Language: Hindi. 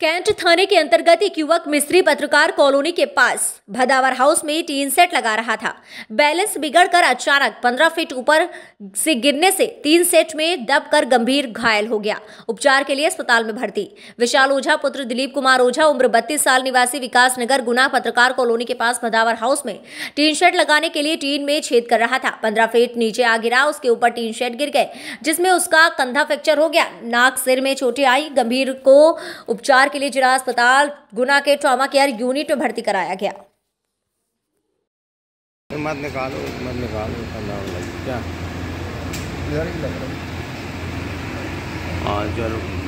कैंट थाने के अंतर्गत एक युवक मिस्त्री पत्रकार कॉलोनी के पास भदावर हाउस में टीन सेट लगा रहा था बैलेंस बिगड़कर अचानक 15 फीट ऊपर से गिरने से तीन सेट में दबकर गंभीर घायल हो गया उपचार के लिए अस्पताल में भर्ती विशाल ओझा पुत्र दिलीप कुमार ओझा उम्र बत्तीस साल निवासी विकास नगर गुना पत्रकार कॉलोनी के पास भदावर हाउस में टीन शेड लगाने के लिए टीन में छेद कर रहा था पंद्रह फीट नीचे आ गिरा उसके ऊपर टीन शेड गिर गए जिसमें उसका कंधा फ्रैक्चर हो गया नाक सिर में चोटें आई गंभीर को उपचार के लिए जिला अस्पताल गुना के ट्रामा केयर यूनिट में भर्ती कराया गया मत निकालो मत निकालो क्या हाँ जरूर